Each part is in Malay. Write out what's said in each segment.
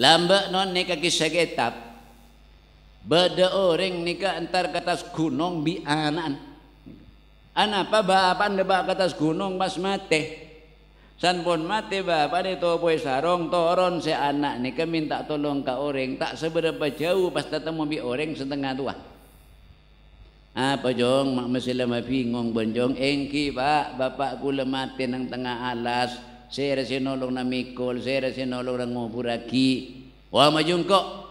Lambak non ni kaki segetap Beda orang ni ke antar kata gunung bi anan Anapa bapak anda bapak kata gunung pas mati San pun mati bapak di topo sarong Toron si anak ni ke minta tolong ke orang Tak seberapa jauh pas ketemu bi orang setengah tua apa jong mak masih lama bingung bonjong engki pak bapak ku lemati nang tengah alas saya rasa nolong nak mikul, saya rasa nolong nak ngubur lagi. Wah, majungkok.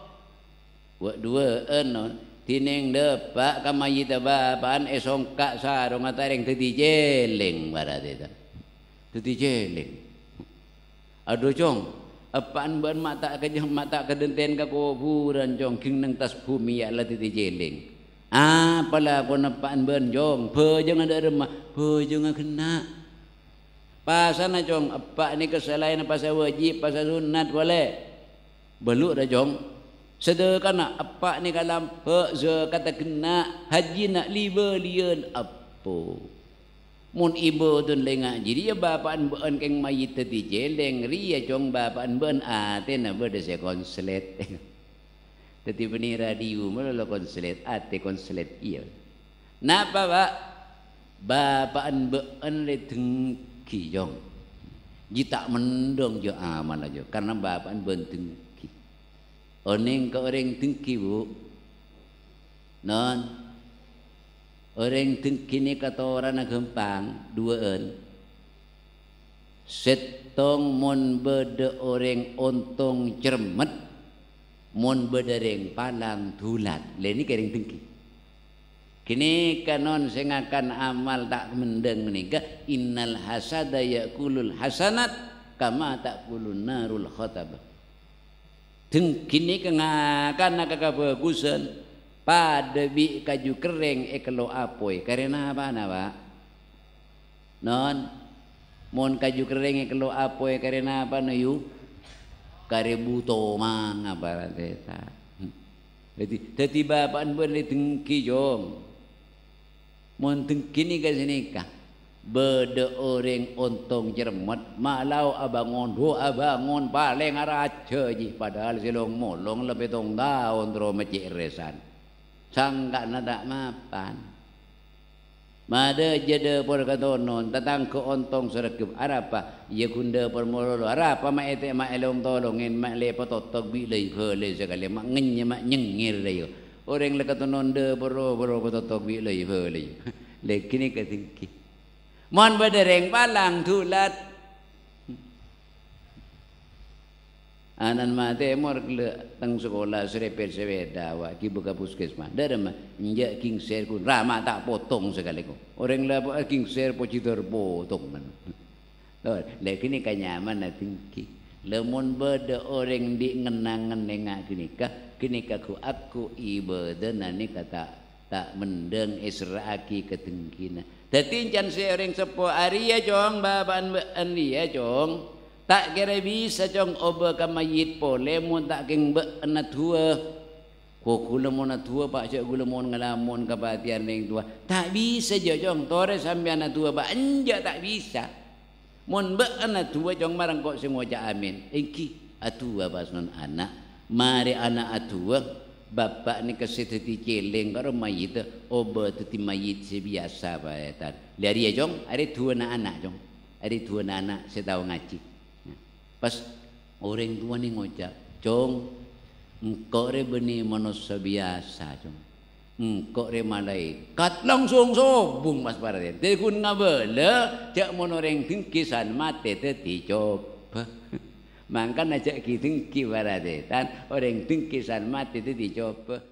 Buat dua, eno. Tining depak, kamayi tebapan, esongkak eh, sarung, ataring titi jeling, barat itu. Titi jeling. Aduh, cong. Apaan buat mata kejam, mata kedenten ke kuburan, cong. King neng tas bumi, ya lah titi jeling. Apalah, kau nampak ben, cong. Bajang ada rumah, bajang kena. Bajang Pasal nak jong apa ni kesalahan pasal wajib pasal sunat boleh. Beluk dah jong. Sedekah nak apa ni kalam pe zakat kena haji nak liba lian apo. Mun ibu tu lengak jadi ya bapaan beun keng mayit tadi jeleng ri ya jong bapaan beun ate ah, na beda se konslet. Tadi peni radio mana lo konslet ate ah, konslet iya. Napa pak? Bapaan beun le tengku kiyong ji tak mendong jo aman ah, aja karena bapak ben tengki oning ke orang tengki bu non orang tengki ni kata orang nak gempang dua en setong mon bede orang ontong cermet mon bede orang palang dulat leni kering tengki kini kanon sing akan amal tak mendeng menika innal hasada yakulul hasanat kama takulun narul khatab Deng kini kengakan nak kagabagusan pada bi kaju kering ekelo apoy? Karena apa nama? Non, mon kaju kering ekelo apoy? Karena apa nayu? Karebu toma apa rata? Hmm. Jadi, jadi bapak pun dengki jong. Munteng kini ke sini kah? Beda orang untung jermat Malau abang abangun abang on paling raja je Padahal silong molong lebih tong tahun Terus macik resan Sangkak nak tak mapan Mada jeda pun kata non Tentang keuntung serkep Arapa Ya kunda pun mololo Arapa mak etik mak elong tolongin Mak lepa totok bila Kali sekali Mak ngenye mak nyengir Dia orang lekat tu nonde baru baru kata tak bi lagi boleh lagi ni kat tinggi mohon pada orang palang tulat anan mati emor le teng sekolah serepet seweda wa ki buka puskesma derma nja king ser pun rama tak potong sekali ko orang le lah king ser pocitor potong man lagi ni kanyaman lah tinggi lemon bada orang di ngenangan nengak kini kah kini kaku aku ibadah nani kata tak mendeng israaki ketengkina Tetapi jangan seorang sepo hari ya cong bapaan bapaan dia ya, cong tak kira bisa cong oba kama kamayit pole mon tak keng bapaan tua Ku kula mona tua pak cik kula mona ngalamun kapatian ning tua. Tak bisa je jong tore sampean ana tua pak anja tak bisa. Mon be ana tua jong marang kok semua ja amin. Iki atua basnon anak mari anak atua eh. bapak ni kasi tadi keleng karo mayit oba tadi mayit se biasa bae tar lari ajong ari tua na anak jong ari tua na anak se tau ngaji ya. pas orang tua ni ngojak, jong engko re beni manusia biasa jong engko re kat langsung sobung mas paraden tegun ngabele cak monoreng tingkisan mate tadi coba Mangkan ajak giting kibarate, dan orang dengki san mati itu dicoba.